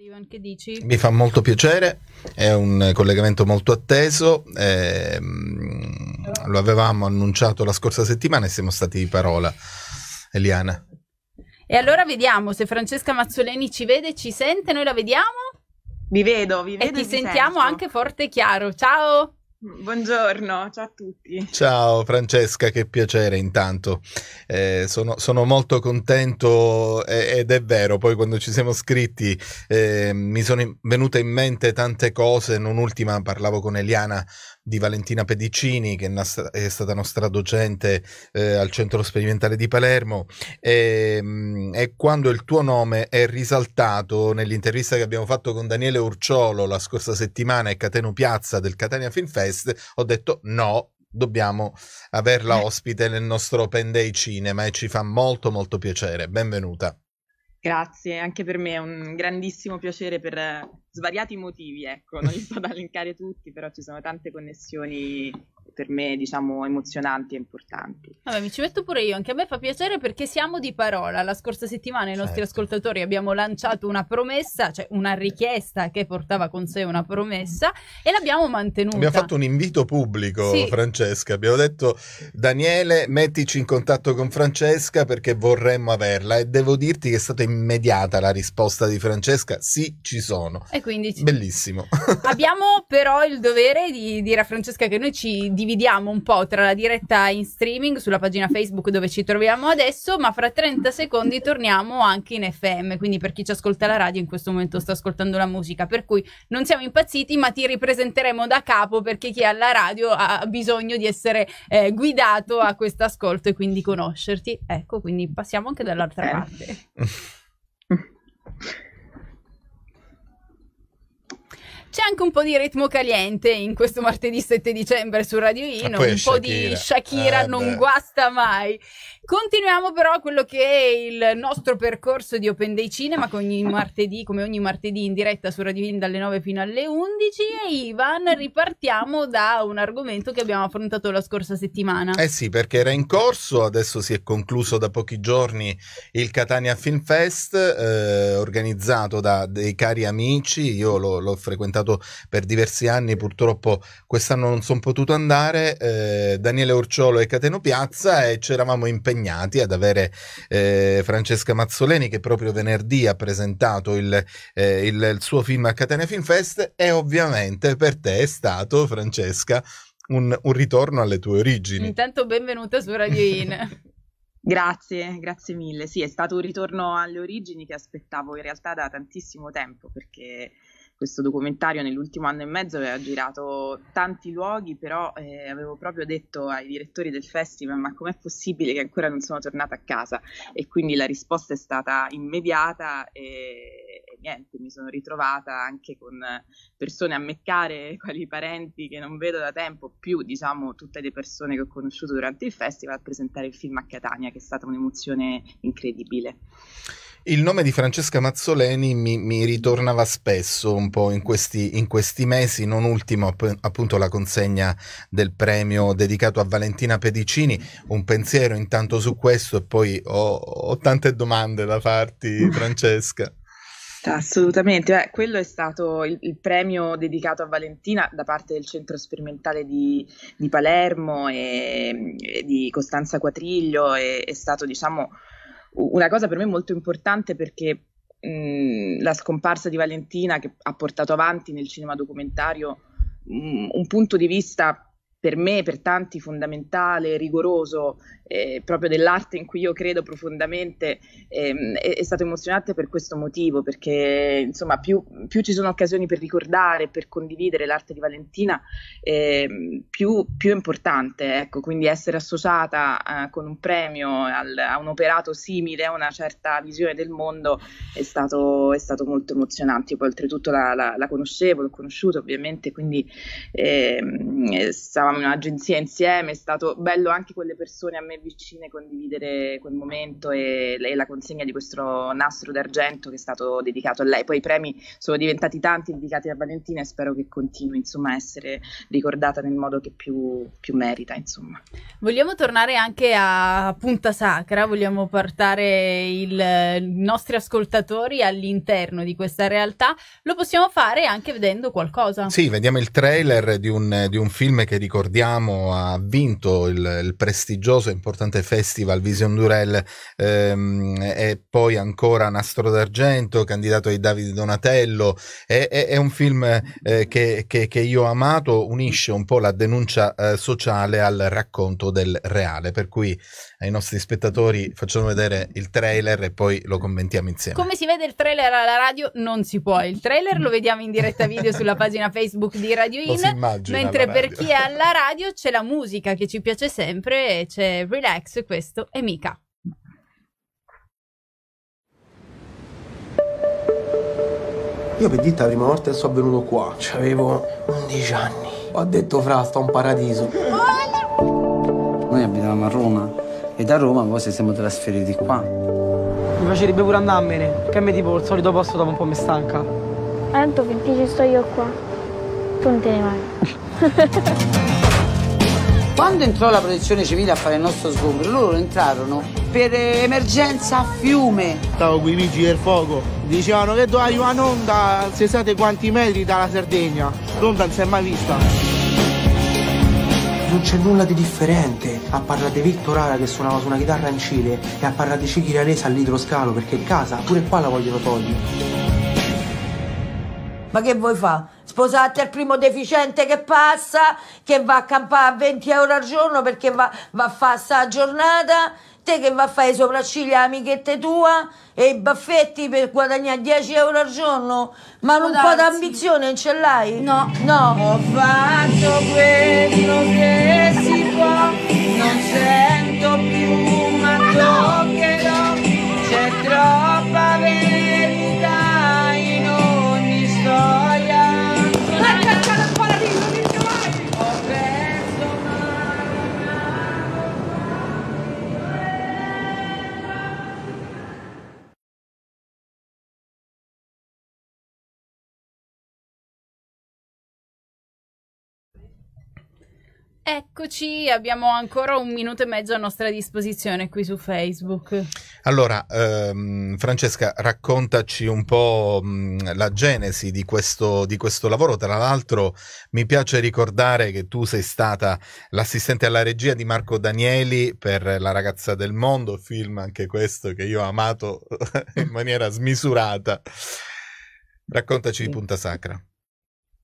Ivan, che dici? Mi fa molto piacere, è un collegamento molto atteso. Ehm, lo avevamo annunciato la scorsa settimana e siamo stati di parola. Eliana. E allora vediamo se Francesca Mazzoleni ci vede, ci sente, noi la vediamo. Vi vedo, vi vedo. E, e ti sentiamo sento. anche forte e chiaro. Ciao! Buongiorno, ciao a tutti. Ciao Francesca, che piacere intanto. Eh, sono, sono, molto contento eh, ed è vero, poi quando ci siamo scritti eh, mi sono in, venute in mente tante cose, non ultima parlavo con Eliana di Valentina Pedicini, che è stata nostra docente eh, al Centro Sperimentale di Palermo, e, ehm, e, quando il tuo nome è risaltato nell'intervista che abbiamo fatto con Daniele Urciolo la scorsa settimana a Cateno Piazza del Catania Film Fest, ho detto no, dobbiamo averla eh. ospite nel nostro Open Day Cinema e ci fa molto molto piacere. Benvenuta. Grazie, anche per me è un grandissimo piacere per eh, svariati motivi, ecco, non li sto ad elencare tutti, però ci sono tante connessioni per me diciamo emozionanti e importanti. Vabbè, mi ci metto pure io, anche a me fa piacere perché siamo di parola. La scorsa settimana i nostri certo. ascoltatori abbiamo lanciato una promessa, cioè una richiesta che portava con sé una promessa e l'abbiamo mantenuta. Abbiamo fatto un invito pubblico, sì. Francesca, abbiamo detto Daniele, mettici in contatto con Francesca perché vorremmo averla e devo dirti che è stata immediata la risposta di Francesca, sì, ci sono. E quindi bellissimo. Abbiamo però il dovere di dire a Francesca che noi ci dividiamo un po' tra la diretta in streaming sulla pagina Facebook dove ci troviamo adesso, ma fra 30 secondi torniamo anche in FM, quindi per chi ci ascolta la radio in questo momento sta ascoltando la musica, per cui non siamo impazziti, ma ti ripresenteremo da capo perché chi è alla radio ha bisogno di essere eh, guidato a questo ascolto e quindi conoscerti. Ecco, quindi passiamo anche dall'altra eh. parte. C'è anche un po' di ritmo caliente in questo martedì 7 dicembre su Radio Ino, ah, un Shakira. po' di Shakira eh, non beh. guasta mai. Continuiamo però quello che è il nostro percorso di Open Day Cinema con ogni martedì, come ogni martedì in diretta su Radio In dalle 9 fino alle 11 e Ivan ripartiamo da un argomento che abbiamo affrontato la scorsa settimana. Eh sì, perché era in corso, adesso si è concluso da pochi giorni il Catania Film Fest eh, organizzato da dei cari amici, io l'ho frequentato frequentato per diversi anni, purtroppo quest'anno non sono potuto andare, eh, Daniele Orciolo e Cateno Piazza e ci eravamo impegnati ad avere eh, Francesca Mazzoleni che proprio venerdì ha presentato il, eh, il, il suo film a Catena Film Fest e ovviamente per te è stato Francesca un, un, ritorno alle tue origini. Intanto benvenuta su Radio In. grazie, grazie mille. Sì, è stato un ritorno alle origini che aspettavo in realtà da tantissimo tempo perché questo documentario nell'ultimo anno e mezzo aveva girato tanti luoghi, però eh, avevo proprio detto ai direttori del festival ma com'è possibile che ancora non sono tornata a casa? E quindi la risposta è stata immediata e, e niente, mi sono ritrovata anche con persone a meccare, quali parenti che non vedo da tempo, più diciamo tutte le persone che ho conosciuto durante il festival a presentare il film a Catania, che è stata un'emozione incredibile. Il nome di Francesca Mazzoleni mi, mi ritornava spesso un po' in questi, in questi, mesi, non ultimo appunto la consegna del premio dedicato a Valentina Pedicini. Un pensiero intanto su questo e poi ho, ho tante domande da farti Francesca. Assolutamente, Beh, quello è stato il, il, premio dedicato a Valentina da parte del Centro Sperimentale di, di Palermo e, e, di Costanza Quatriglio, è, è stato diciamo una cosa per me molto importante perché mh, mhmm, la scomparsa di Valentina che ha portato avanti nel cinema documentario mh, mhmm, un punto di vista per me, per tanti, fondamentale, rigoroso eh, proprio dell'arte in cui io credo profondamente, ehm, è, è, stato emozionante per questo motivo, perché insomma più, più, ci sono occasioni per ricordare, per condividere l'arte di Valentina, ehm, più, più, importante, ecco, quindi essere associata eh, con un premio al, a un operato simile, a una certa visione del mondo, è stato, è stato molto emozionante. poi oltretutto la, la, la conoscevo, l'ho conosciuta ovviamente, quindi ehm, eh, stavamo in un'agenzia insieme, è stato bello anche quelle persone a me persone vicine condividere quel momento e, e, la consegna di questo nastro d'argento che è stato dedicato a lei. Poi i premi sono diventati tanti dedicati a Valentina e spero che continui insomma, a essere ricordata nel modo che più, più merita. Insomma. Vogliamo tornare anche a Punta Sacra, vogliamo portare il, i nostri ascoltatori all'interno di questa realtà. Lo possiamo fare anche vedendo qualcosa. Sì, vediamo il trailer di un, di un film che ricordiamo ha vinto il, il prestigioso e importante importante festival Vision Durell ehm, e poi ancora Nastro d'Argento, candidato ai Davide Donatello. È, è, è un film eh, che, che, che, io ho amato, unisce un po' la denuncia eh, sociale al racconto del reale, per cui ai nostri spettatori facciamo vedere il trailer e poi lo commentiamo insieme. Come si vede il trailer alla radio? Non si può, il trailer lo vediamo in diretta video sulla pagina Facebook di Radio In, mentre per chi è alla radio c'è la musica che ci piace sempre e c'è relax, questo è Mica. Io per dita la prima volta che sono venuto qua, avevo 11 anni. Ho detto fra, sto un paradiso. Noi abitavamo a Roma e da Roma poi siamo trasferiti qua. Mi piacerebbe pure andarmene, che me tipo il solito posto dopo un po' mi stanca. Tanto che ci sto io qua, tu non te ne vai. Quando entrò la protezione civile a fare il nostro sgombro, loro entrarono per eh, emergenza a fiume. Stavo qui i vigili del fuoco, dicevano che doveva arrivare un'onda, se state quanti metri dalla Sardegna. L'onda non si è mai vista non c'è nulla di differente a parlare di Victor Ara che suonava su una chitarra in Cile e a parlare di Cichira Resa all'idroscalo perché casa pure qua la vogliono togliere. Ma che vuoi fare? sposate il primo deficiente che passa, che va a campare a 20 euro al giorno perché va, va a fare sta giornata, te che va a fare i sopracciglia amichette tua e i baffetti per guadagnare 10 euro al giorno, ma un po' d'ambizione non ce l'hai? No. No. Ho fatto quello che si può, non sento più ma tocca. Eccoci, abbiamo ancora un minuto e mezzo a nostra disposizione qui su Facebook. Allora, ehm, Francesca, raccontaci un po' mh, mm, la genesi di questo, di questo lavoro. Tra l'altro, mi piace ricordare che tu sei stata l'assistente alla regia di Marco Danieli per La ragazza del mondo, film anche questo che io ho amato in maniera smisurata. Raccontaci di Punta Sacra.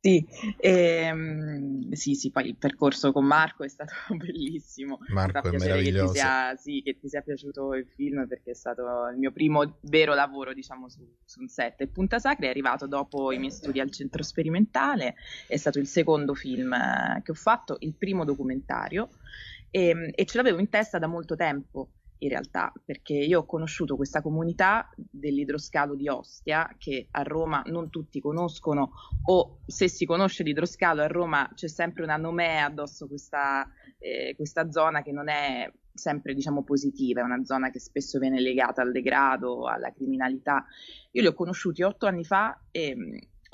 Sì, ehm, sì, sì, poi il percorso con Marco è stato bellissimo. Marco è meraviglioso. Che ti, sia, sì, che ti sia piaciuto il film perché è stato il mio primo vero lavoro, diciamo, su, su un set. E Punta Sacra è arrivato dopo i miei studi al centro sperimentale, è stato il secondo film eh, che ho fatto, il primo documentario, e, ehm, e ce l'avevo in testa da molto tempo in realtà, perché io ho conosciuto questa comunità dell'idroscalo di Ostia, che a Roma non tutti conoscono, o se si conosce l'idroscalo a Roma c'è sempre una nomea addosso a questa, eh, questa zona che non è sempre diciamo positiva, è una zona che spesso viene legata al degrado, alla criminalità. Io li ho conosciuti otto anni fa e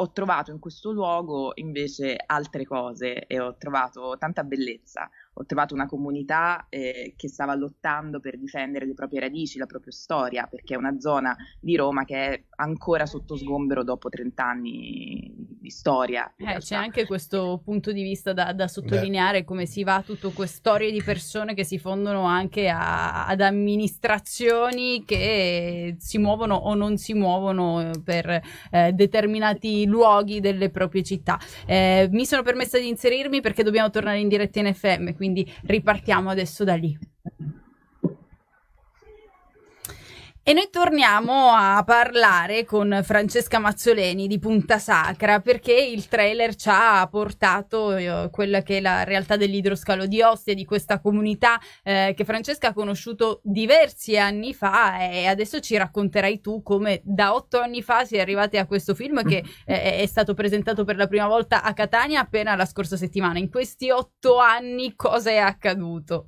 ho trovato in questo luogo invece altre cose e ho trovato tanta bellezza ho trovato una comunità eh, che stava lottando per difendere le proprie radici, la propria storia, perché è una zona di Roma che è ancora sotto sgombero dopo 30 anni di storia. Eh, c'è anche questo punto di vista da, da sottolineare, Beh. come si va tutto questo storie di persone che si fondono anche a, ad amministrazioni che si muovono o non si muovono eh, per eh, determinati luoghi delle proprie città. Eh, mi sono permessa di inserirmi perché dobbiamo tornare in diretta in FM, quindi quindi ripartiamo adesso da lì. E noi torniamo a parlare con Francesca Mazzoleni di Punta Sacra perché il trailer ci ha portato eh, quella che è la realtà dell'idroscalo di Ostia, di questa comunità eh, che Francesca ha conosciuto diversi anni fa e adesso ci racconterai tu come da otto anni fa si è arrivati a questo film che eh, è stato presentato per la prima volta a Catania appena la scorsa settimana. In questi otto anni cosa è accaduto?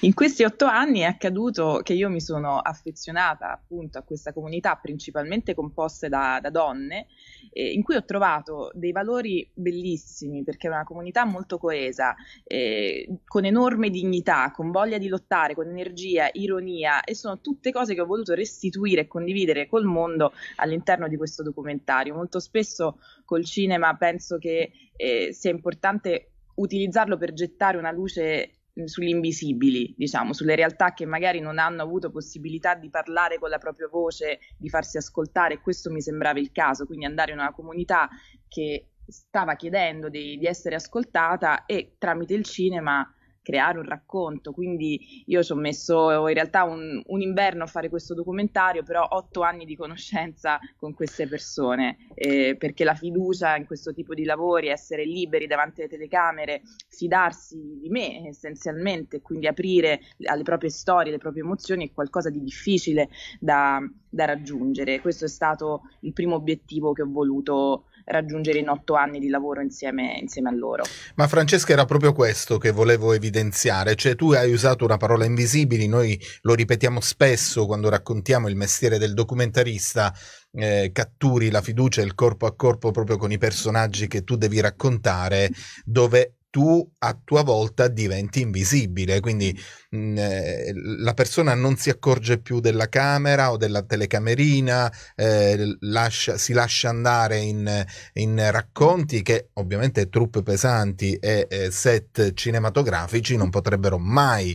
In questi otto anni è accaduto che io mi sono affezionata appunto a questa comunità principalmente composta da, da donne, eh, in cui ho trovato dei valori bellissimi perché è una comunità molto coesa, eh, con enorme dignità, con voglia di lottare, con energia, ironia e sono tutte cose che ho voluto restituire e condividere col mondo all'interno di questo documentario. Molto spesso col cinema penso che eh, sia importante utilizzarlo per gettare una luce sugli invisibili, diciamo, sulle realtà che magari non hanno avuto possibilità di parlare con la propria voce, di farsi ascoltare, questo mi sembrava il caso, quindi andare in una comunità che stava chiedendo di, di essere ascoltata e tramite il cinema creare un racconto, quindi io ci ho messo in realtà un, un, inverno a fare questo documentario, però otto anni di conoscenza con queste persone, eh, perché la fiducia in questo tipo di lavori, essere liberi davanti alle telecamere, fidarsi di me essenzialmente, quindi aprire alle proprie storie, alle proprie emozioni è qualcosa di difficile da, da raggiungere. Questo è stato il primo obiettivo che ho voluto raggiungere in otto anni di lavoro insieme, insieme, a loro. Ma Francesca era proprio questo che volevo evidenziare, cioè tu hai usato una parola invisibili, noi lo ripetiamo spesso quando raccontiamo il mestiere del documentarista, eh, catturi la fiducia, il corpo a corpo proprio con i personaggi che tu devi raccontare, dove tu a tua volta diventi invisibile, quindi mh, mm. mm, eh, la persona non si accorge più della camera o della telecamerina, eh, lascia, si lascia andare in, in, racconti che ovviamente truppe pesanti e eh, set cinematografici non potrebbero mai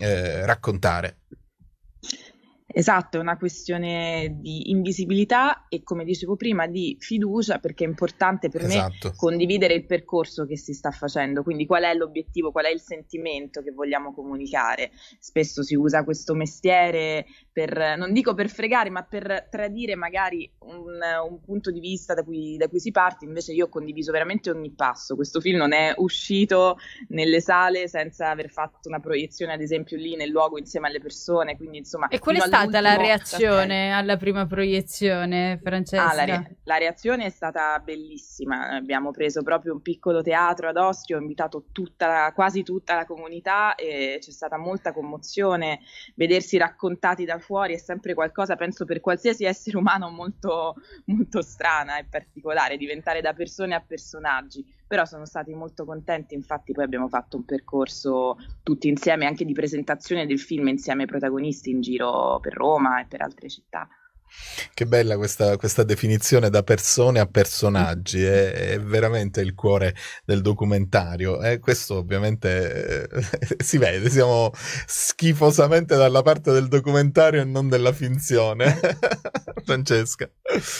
eh, raccontare. Esatto, è una questione di invisibilità e come dicevo prima di fiducia perché è importante per esatto. me condividere il percorso che si sta facendo, quindi qual è l'obiettivo, qual è il sentimento che vogliamo comunicare. Spesso si usa questo mestiere per, non dico per fregare, ma per tradire magari un, un punto di vista da cui, da cui, si parte, invece io ho condiviso veramente ogni passo. Questo film non è uscito nelle sale senza aver fatto una proiezione ad esempio lì nel luogo insieme alle persone, quindi insomma... E qual è stato guarda la reazione alla prima proiezione, Francesca. Ah, la, re- la, reazione è stata bellissima. Abbiamo preso proprio un piccolo teatro ad Ostia, ho invitato tutta la, quasi tutta la comunità e c'è stata molta commozione. Vedersi raccontati da fuori è sempre qualcosa, penso, per qualsiasi essere umano molto, molto strana e particolare, diventare da persone a personaggi però sono stati molto contenti, infatti poi abbiamo fatto un percorso tutti insieme anche di presentazione del film insieme ai protagonisti in giro per Roma e per altre città. Che bella questa, questa, definizione da persone a personaggi, è, è veramente il cuore del documentario. Eh, questo ovviamente eh, si vede, siamo schifosamente dalla parte del documentario e non della finzione. Francesca.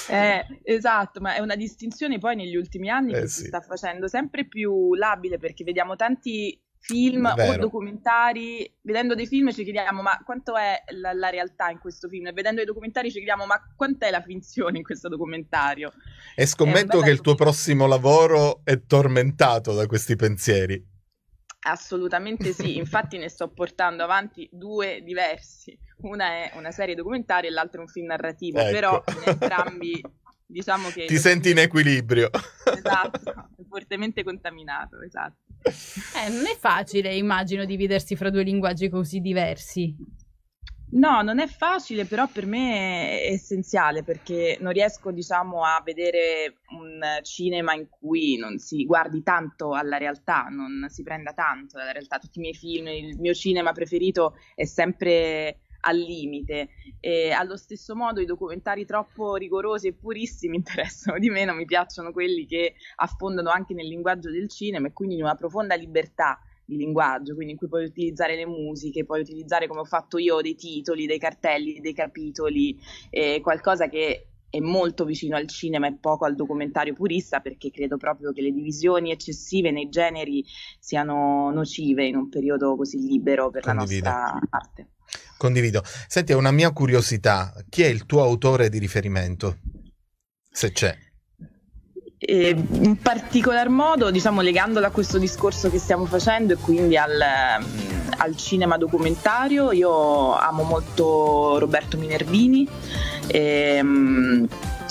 Eh, esatto, ma è una distinzione poi negli ultimi anni eh, che sì. si sta facendo sempre più labile perché vediamo tanti film o documentari, vedendo dei film ci chiediamo ma quanto è la, la, realtà in questo film e vedendo i documentari ci chiediamo ma quant'è la finzione in questo documentario. E scommetto eh, che il tuo prossimo lavoro è tormentato da questi pensieri. Assolutamente sì, infatti ne sto portando avanti due diversi. Una è una serie documentaria e l'altra è un film narrativo, ecco. però in entrambi diciamo che... Ti senti in equilibrio. Esatto, fortemente contaminato, esatto. Eh, non è facile, immagino, dividersi fra due linguaggi così diversi. No, non è facile, però per me è essenziale perché non riesco, diciamo, a vedere un cinema in cui non si guardi tanto alla realtà, non si prenda tanto dalla realtà. Tutti i miei film, il mio cinema preferito è sempre al limite. E allo stesso modo i documentari troppo rigorosi e puristi mi interessano di meno, mi piacciono quelli che affondano anche nel linguaggio del cinema e quindi in una profonda libertà di linguaggio, quindi in cui puoi utilizzare le musiche, puoi utilizzare come ho fatto io dei titoli, dei cartelli, dei capitoli, eh, qualcosa che è molto vicino al cinema e poco al documentario purista perché credo proprio che le divisioni eccessive nei generi siano nocive in un periodo così libero per Condivido. la nostra arte. Condivido. Senti, è una mia curiosità, chi è il tuo autore di riferimento? Se c'è. E in particolar modo, diciamo, legandolo a questo discorso che stiamo facendo e quindi al, mm, al cinema documentario, io amo molto Roberto Minervini. E, ehm,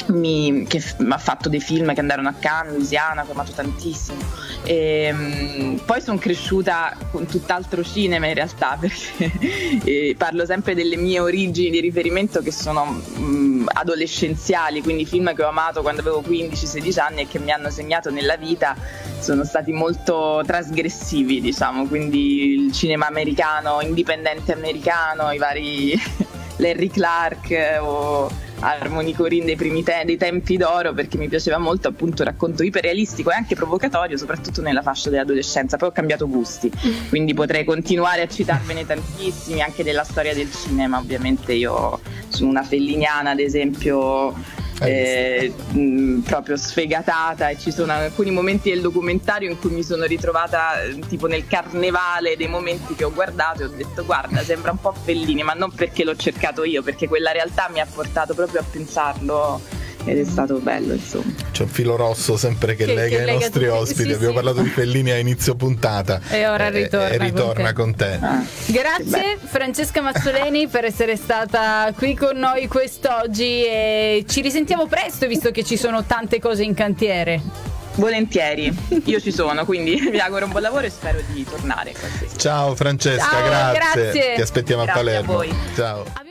mi, che ha fatto dei film che andarono a Cannes, Louisiana, che ho amato tantissimo. E, ehm, poi sono cresciuta con tutt'altro cinema in realtà, perché parlo sempre delle mie origini di riferimento che sono mh, adolescenziali, quindi film che ho amato quando avevo 15-16 anni e che mi hanno segnato nella vita sono stati molto trasgressivi, diciamo, quindi il cinema americano, indipendente americano, i vari Larry Clark eh, o Harmony Corinne dei primi te- dei tempi d'oro perché mi piaceva molto appunto il racconto iperrealistico e anche provocatorio soprattutto nella fascia dell'adolescenza poi ho cambiato gusti quindi potrei continuare a citarvene tantissimi anche della storia del cinema ovviamente io sono una felliniana ad esempio eh, mm, proprio sfegatata e ci sono alcuni momenti del documentario in cui mi sono ritrovata eh, tipo nel carnevale dei momenti che ho guardato e ho detto guarda sembra un po' Fellini ma non perché l'ho cercato io perché quella realtà mi ha portato proprio a pensarlo ed è stato bello insomma. C'è un filo rosso sempre che, che lega che i nostri tutti. ospiti, sì, abbiamo sì. parlato di Fellini a inizio puntata e ora ritorna, eh, e eh, ritorna con te. Con te. Ah, Grazie Francesca Mazzoleni per essere stata qui con noi quest'oggi e ci risentiamo presto visto che ci sono tante cose in cantiere. Volentieri, io ci sono, quindi vi auguro un buon lavoro e spero di tornare. Ciao Francesca, Ciao, grazie. grazie. Ti aspettiamo grazie a Palermo. A Ciao.